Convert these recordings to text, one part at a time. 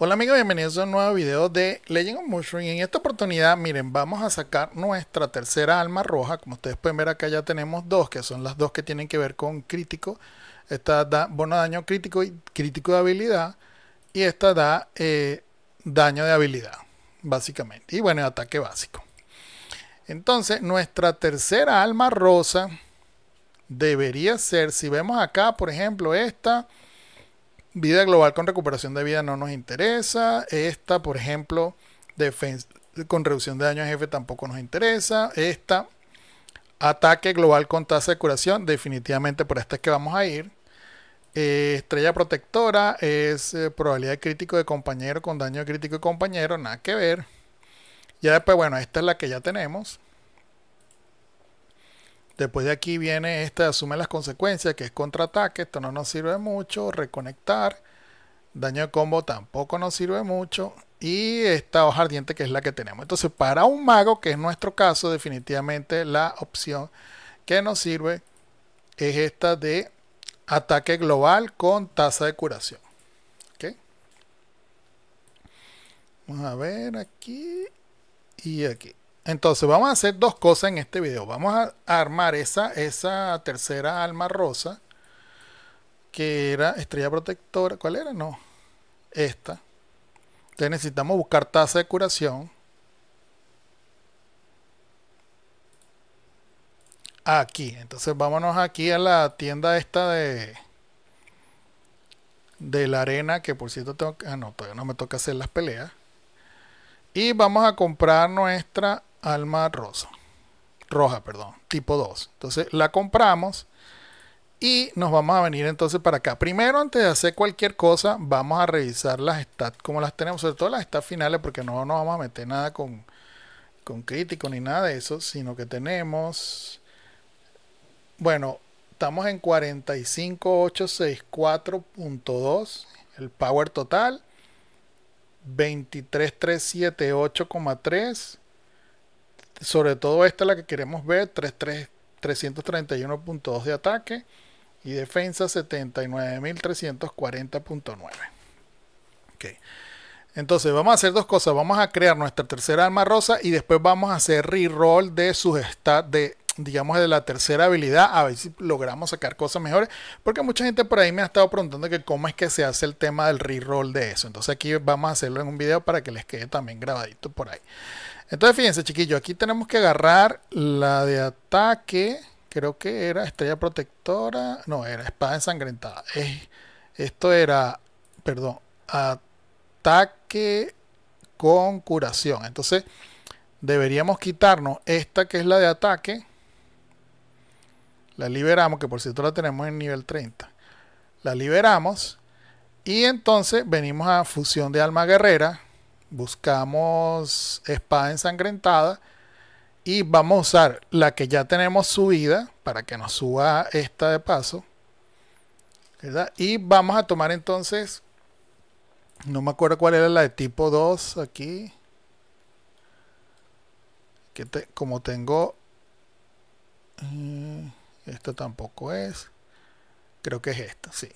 Hola amigos, bienvenidos a un nuevo video de Legend of Mushroom en esta oportunidad, miren, vamos a sacar nuestra tercera alma roja, como ustedes pueden ver acá ya tenemos dos, que son las dos que tienen que ver con crítico, esta da bono de daño crítico y crítico de habilidad y esta da eh, daño de habilidad, básicamente, y bueno, ataque básico. Entonces, nuestra tercera alma rosa debería ser, si vemos acá, por ejemplo, esta vida global con recuperación de vida no nos interesa. Esta, por ejemplo, con reducción de daño a jefe tampoco nos interesa. Esta, ataque global con tasa de curación, definitivamente por esta es que vamos a ir. Eh, estrella protectora es eh, probabilidad de crítico de compañero con daño crítico de compañero, nada que ver. Ya después, bueno, esta es la que ya tenemos. Después de aquí viene esta asume las consecuencias, que es contraataque, esto no nos sirve mucho, reconectar, daño de combo tampoco nos sirve mucho, y esta hoja ardiente que es la que tenemos. Entonces, para un mago, que es nuestro caso, definitivamente la opción que nos sirve es esta de ataque global con tasa de curación. Vamos a ver aquí y aquí. Entonces vamos a hacer dos cosas en este video. Vamos a armar esa, esa tercera alma rosa. Que era estrella protectora. ¿Cuál era? No. Esta. Entonces necesitamos buscar taza de curación. Aquí. Entonces vámonos aquí a la tienda esta de... De la arena. Que por cierto tengo que... Ah no, todavía no me toca hacer las peleas. Y vamos a comprar nuestra alma rosa, roja, perdón, tipo 2. Entonces la compramos y nos vamos a venir entonces para acá. Primero, antes de hacer cualquier cosa, vamos a revisar las stats como las tenemos, sobre todo las stats finales, porque no nos vamos a meter nada con, con crítico ni nada de eso, sino que tenemos, bueno, estamos en 45864.2, el power total, 23378,3 sobre todo esta la que queremos ver, 331.2 de ataque y defensa 79.340.9. Entonces vamos a hacer dos cosas. Vamos a crear nuestra tercera arma rosa y después vamos a hacer reroll de sus stats de digamos, de la tercera habilidad, a ver si logramos sacar cosas mejores, porque mucha gente por ahí me ha estado preguntando que cómo es que se hace el tema del reroll de eso. Entonces aquí vamos a hacerlo en un video para que les quede también grabadito por ahí. Entonces fíjense chiquillos, aquí tenemos que agarrar la de ataque, creo que era estrella protectora, no, era espada ensangrentada. esto era, perdón, ataque con curación. Entonces deberíamos quitarnos esta que es la de ataque la liberamos, que por cierto la tenemos en nivel 30. La liberamos y entonces venimos a fusión de alma guerrera, buscamos espada ensangrentada y vamos a usar la que ya tenemos subida para que nos suba esta de paso. Y vamos a tomar entonces, no me acuerdo cuál era la de tipo 2 aquí. Que como tengo... Eh, esta tampoco es. Creo que es esta, sí.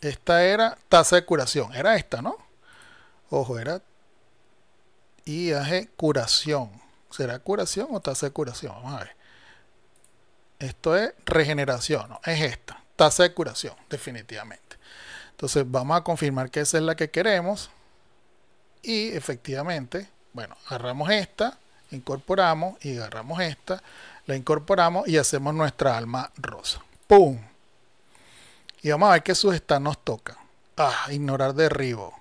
Esta era tasa de curación. Era esta, ¿no? Ojo, era IAG curación. ¿Será curación o tasa de curación? Vamos a ver. Esto es regeneración, ¿no? Es esta. Tasa de curación, definitivamente. Entonces vamos a confirmar que esa es la que queremos. Y efectivamente, bueno, agarramos esta, incorporamos y agarramos esta incorporamos y hacemos nuestra alma rosa. ¡Pum! Y vamos a ver qué sujeta nos toca. Ah, ignorar derribo.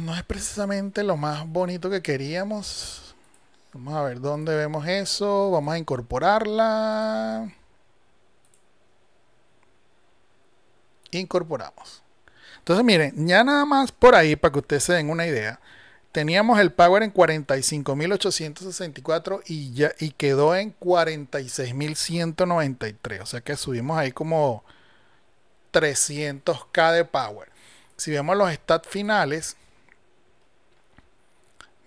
No es precisamente lo más bonito que queríamos. Vamos a ver dónde vemos eso. Vamos a incorporarla. Incorporamos. Entonces miren, ya nada más por ahí para que ustedes se den una idea. Teníamos el Power en 45.864 y, ya, y quedó en 46.193. O sea que subimos ahí como 300k de Power. Si vemos los stats finales,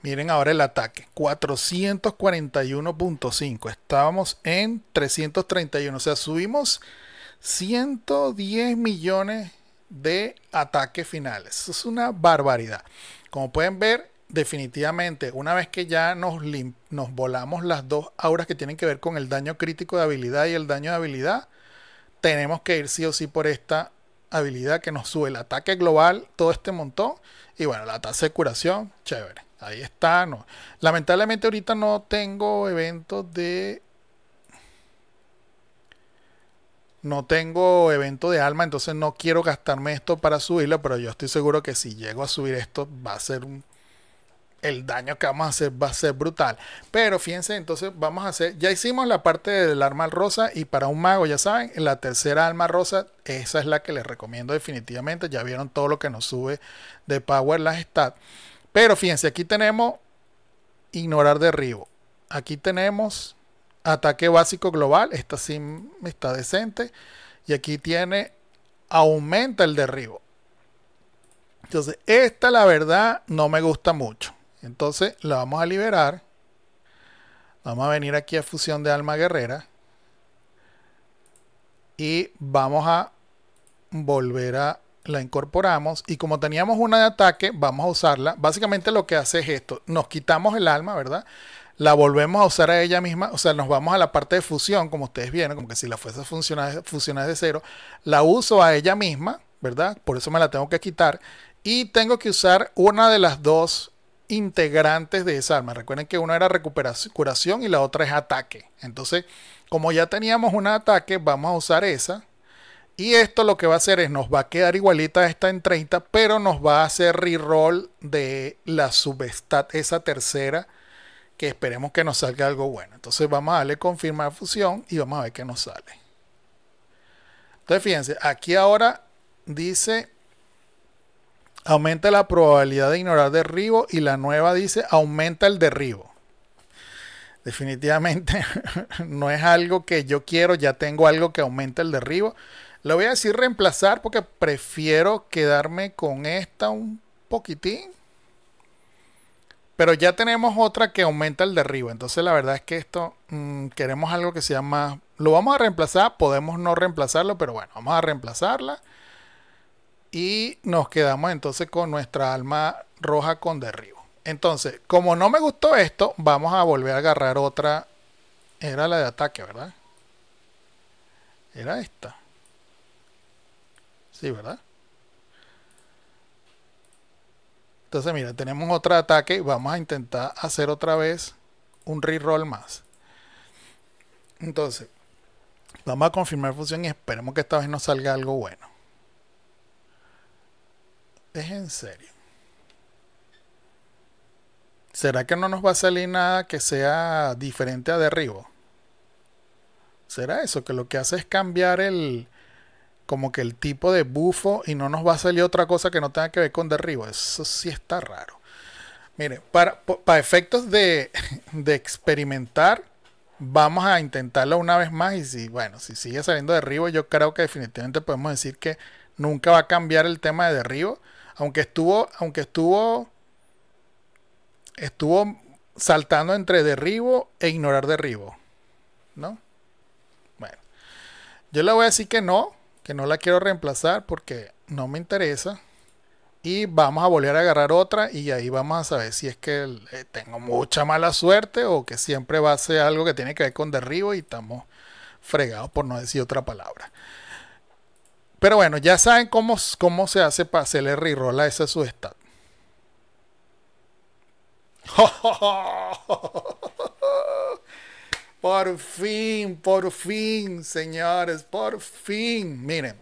miren ahora el ataque. 441.5. Estábamos en 331. O sea, subimos 110 millones de ataques finales. Eso es una barbaridad. Como pueden ver, definitivamente, una vez que ya nos, nos volamos las dos auras que tienen que ver con el daño crítico de habilidad y el daño de habilidad, tenemos que ir sí o sí por esta habilidad que nos sube el ataque global, todo este montón. Y bueno, la tasa de curación, chévere. Ahí está. Lamentablemente ahorita no tengo eventos de... No tengo evento de alma, entonces no quiero gastarme esto para subirlo, pero yo estoy seguro que si llego a subir esto va a ser un el daño que vamos a hacer va a ser brutal. Pero fíjense, entonces vamos a hacer, ya hicimos la parte del arma rosa y para un mago, ya saben, la tercera alma rosa, esa es la que les recomiendo definitivamente. Ya vieron todo lo que nos sube de power las stats. Pero fíjense, aquí tenemos ignorar derribo. Aquí tenemos ataque básico global, esta sí está decente. Y aquí tiene aumenta el derribo. Entonces, esta la verdad no me gusta mucho. Entonces la vamos a liberar. Vamos a venir aquí a fusión de alma guerrera. Y vamos a volver a la incorporamos y como teníamos una de ataque, vamos a usarla. Básicamente lo que hace es esto, nos quitamos el alma, ¿verdad? La volvemos a usar a ella misma, o sea, nos vamos a la parte de fusión, como ustedes vieron, como que si la fuerza funciona, es de cero, la uso a ella misma, ¿verdad? Por eso me la tengo que quitar y tengo que usar una de las dos integrantes de esa arma. Recuerden que una era recuperación, curación y la otra es ataque. Entonces, como ya teníamos un ataque, vamos a usar esa. Y esto lo que va a hacer es, nos va a quedar igualita a esta en 30, pero nos va a hacer reroll de la subestat, esa tercera, que esperemos que nos salga algo bueno. Entonces vamos a darle confirmar fusión y vamos a ver que nos sale. Entonces fíjense, aquí ahora dice aumenta la probabilidad de ignorar derribo y la nueva dice aumenta el derribo. Definitivamente no es algo que yo quiero, ya tengo algo que aumenta el derribo. Le voy a decir reemplazar porque prefiero quedarme con esta un poquitín. Pero ya tenemos otra que aumenta el derribo. Entonces la verdad es que esto mm, queremos algo que sea más... Lo vamos a reemplazar, podemos no reemplazarlo, pero bueno, vamos a reemplazarla. Y nos quedamos entonces con nuestra alma roja con derribo. Entonces, como no me gustó esto, vamos a volver a agarrar otra. Era la de ataque, ¿verdad? Era esta. Sí, ¿verdad? Entonces, mira, tenemos otro ataque. Vamos a intentar hacer otra vez un reroll más. Entonces, vamos a confirmar función y esperemos que esta vez nos salga algo bueno. Es en serio. ¿Será que no nos va a salir nada que sea diferente a derribo? ¿Será eso? Que lo que hace es cambiar el. como que el tipo de bufo y no nos va a salir otra cosa que no tenga que ver con derribo. Eso sí está raro. Mire, para, efectos de, de experimentar, vamos a intentarlo una vez más. Y si, bueno, si sigue saliendo derribo, yo creo que definitivamente podemos decir que nunca va a cambiar el tema de derribo. Aunque estuvo, aunque estuvo, estuvo saltando entre derribo e ignorar derribo, ¿no? Bueno, yo le voy a decir que no, que no la quiero reemplazar porque no me interesa. Y vamos a volver a agarrar otra y ahí vamos a saber si es que eh, tengo mucha mala suerte o que siempre va a ser algo que tiene que ver con derribo y estamos fregados por no decir otra palabra. Pero bueno, ya saben cómo, cómo se hace para hacerle reroll a esa su Por fin, por fin, señores, por fin. Miren,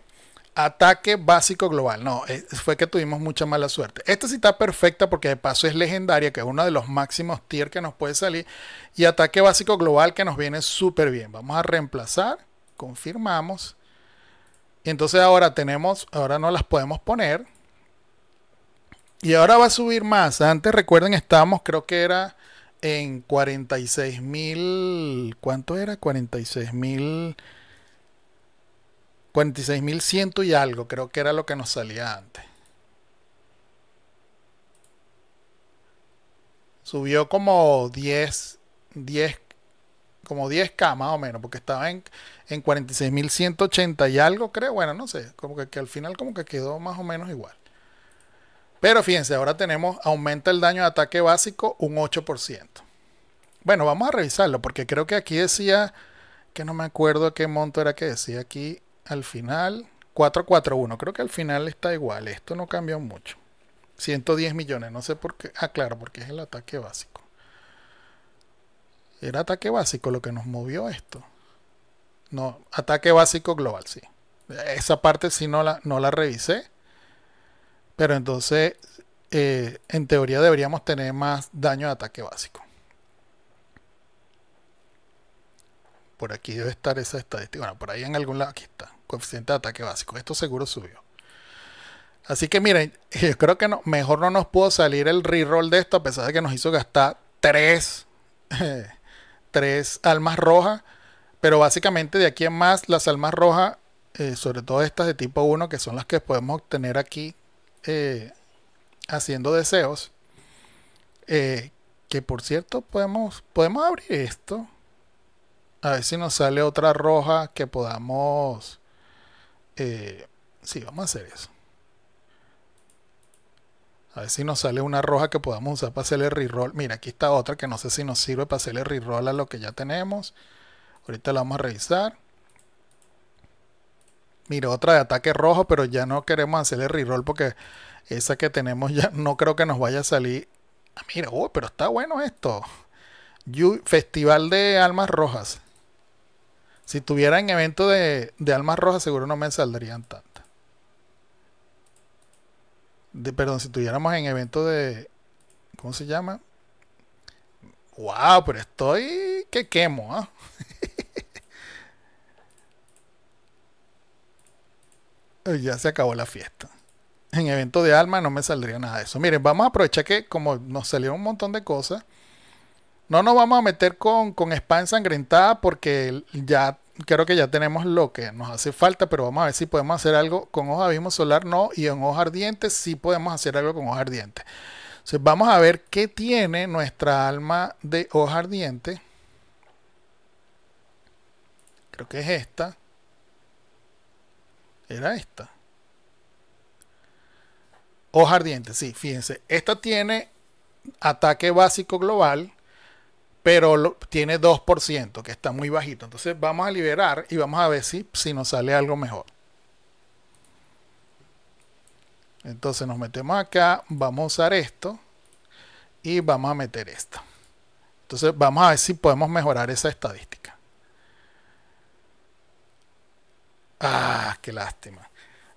ataque básico global. No, eh, fue que tuvimos mucha mala suerte. Esta sí está perfecta porque de paso es legendaria, que es uno de los máximos tier que nos puede salir. Y ataque básico global que nos viene súper bien. Vamos a reemplazar. Confirmamos entonces ahora tenemos, ahora no las podemos poner. Y ahora va a subir más. Antes recuerden, estábamos, creo que era en 46 mil. ¿Cuánto era? 46 mil. 46 mil ciento y algo. Creo que era lo que nos salía antes. Subió como 10, 10, como 10K más o menos, porque estaba en, en 46.180 y algo, creo. Bueno, no sé, como que, al final como que quedó más o menos igual. Pero fíjense, ahora tenemos, aumenta el daño de ataque básico un 8%. Bueno, vamos a revisarlo, porque creo que aquí decía, que no me acuerdo qué monto era que decía aquí al final, 441, creo que al final está igual, esto no cambió mucho. 110 millones, no sé por qué. Ah, claro, porque es el ataque básico. Era ataque básico lo que nos movió esto. No, ataque básico global, sí. Esa parte sí no la, no la revisé. Pero entonces, eh, en teoría deberíamos tener más daño de ataque básico. Por aquí debe estar esa estadística. Bueno, por ahí en algún lado, aquí está. Coeficiente de ataque básico. Esto seguro subió. Así que miren, yo creo que mejor no nos pudo salir el reroll de esto a pesar de que nos hizo gastar 3. tres almas rojas, pero básicamente de aquí en más las almas rojas, eh, sobre todo estas de tipo 1, que son las que podemos obtener aquí eh, haciendo deseos, eh, que por cierto podemos, podemos abrir esto, a ver si nos sale otra roja que podamos... sí, vamos a hacer eso. A ver si nos sale una roja que podamos usar para hacerle reroll. Mira, aquí está otra que no sé si nos sirve para hacerle reroll a lo que ya tenemos. Ahorita la vamos a revisar. Mira, otra de ataque rojo, pero ya no queremos hacerle reroll porque esa que tenemos ya no creo que nos vaya a salir. Ah, mira, pero está bueno esto. Festival de Almas Rojas. Si tuvieran evento de, de Almas Rojas, seguro no me saldrían tanto perdón, si tuviéramos en evento de, ¿cómo se llama? Wow, pero estoy que quemo, ¿ah? ya se acabó la fiesta. En evento de alma no me saldría nada de eso. Miren, vamos a aprovechar que como nos salió un montón de cosas, no nos vamos a meter con, con spa ensangrentada porque ya creo que ya tenemos lo que nos hace falta, pero vamos a ver si podemos hacer algo con hoja abismo solar, no, y en hoja ardiente sí podemos hacer algo con hoja ardiente. Entonces vamos a ver qué tiene nuestra alma de hoja ardiente. Creo que es esta. Era esta. Hoja ardiente, sí, fíjense. Esta tiene ataque básico global pero tiene 2%, que está muy bajito. Entonces vamos a liberar y vamos a ver si, si nos sale algo mejor. Entonces nos metemos acá, vamos a usar esto y vamos a meter esto. Entonces vamos a ver si podemos mejorar esa estadística. Ah, qué lástima.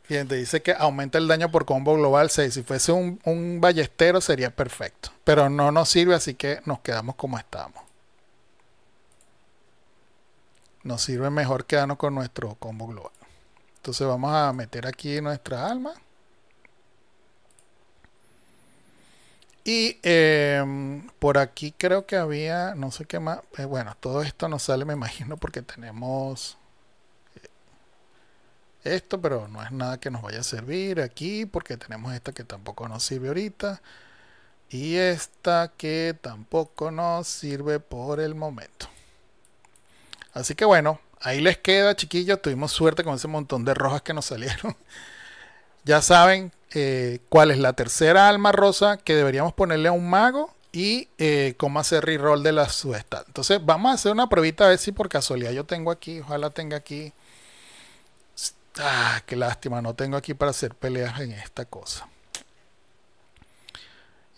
Fíjense, dice que aumenta el daño por combo global 6. Si fuese un, ballestero sería perfecto. Pero no nos sirve, así que nos quedamos como estamos. Nos sirve mejor quedarnos con nuestro combo global. Entonces vamos a meter aquí nuestra alma. Y em, por aquí creo que había, no sé qué más. Eh, bueno, todo esto nos sale, me imagino, porque tenemos esto, pero no es nada que nos vaya a servir aquí porque tenemos esta que tampoco nos sirve ahorita y esta que tampoco nos sirve por el momento. Así que bueno, ahí les queda chiquillos, tuvimos suerte con ese montón de rojas que nos salieron. ya saben eh, cuál es la tercera alma rosa que deberíamos ponerle a un mago y eh, cómo hacer reroll de la suesta. Entonces vamos a hacer una pruebita a ver si por casualidad yo tengo aquí, ojalá tenga aquí Ah, qué lástima, no tengo aquí para hacer peleas en esta cosa.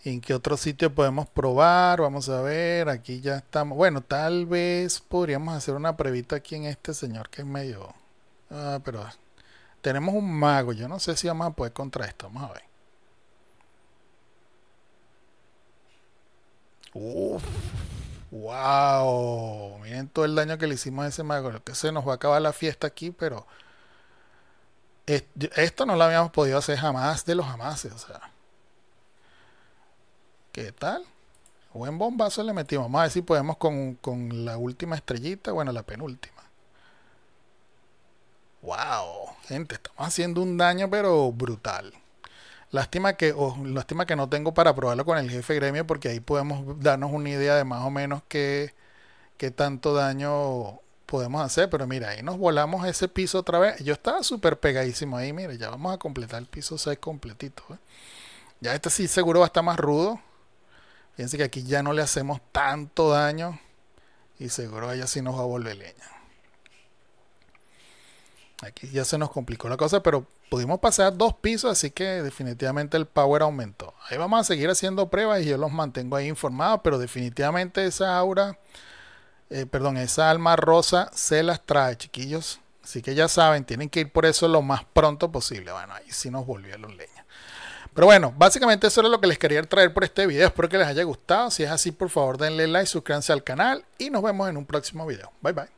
¿En qué otro sitio podemos probar? Vamos a ver, aquí ya estamos. Bueno, tal vez podríamos hacer una previta aquí en este señor que es medio... Ah, pero tenemos un mago, yo no sé si vamos a poder contra esto, vamos a ver. Uf, wow, miren todo el daño que le hicimos a ese mago. Lo que se nos va a acabar la fiesta aquí, pero esto no lo habíamos podido hacer jamás de los jamases. O sea. ¿Qué tal? Buen bombazo le metimos. Vamos a ver si podemos con, la última estrellita. Bueno, la penúltima. ¡Wow! Gente, estamos haciendo un daño, pero brutal. Lástima que, lástima que no tengo para probarlo con el jefe gremio, porque ahí podemos darnos una idea de más o menos qué, qué tanto daño podemos hacer, pero mira, ahí nos volamos ese piso otra vez. Yo estaba súper pegadísimo ahí, mire, ya vamos a completar el piso 6 completito. ¿eh? Ya este sí seguro va a estar más rudo. Fíjense que aquí ya no le hacemos tanto daño y seguro ella sí nos va a volver leña. Aquí ya se nos complicó la cosa, pero pudimos pasar dos pisos, así que definitivamente el power aumentó. Ahí vamos a seguir haciendo pruebas y yo los mantengo ahí informados, pero definitivamente esa aura eh, perdón, esa alma rosa se las trae, chiquillos. Así que ya saben, tienen que ir por eso lo más pronto posible. Bueno, ahí sí nos volvió los leña. Pero bueno, básicamente eso era lo que les quería traer por este video. Espero que les haya gustado. Si es así, por favor denle like, suscríbanse al canal y nos vemos en un próximo video. Bye bye.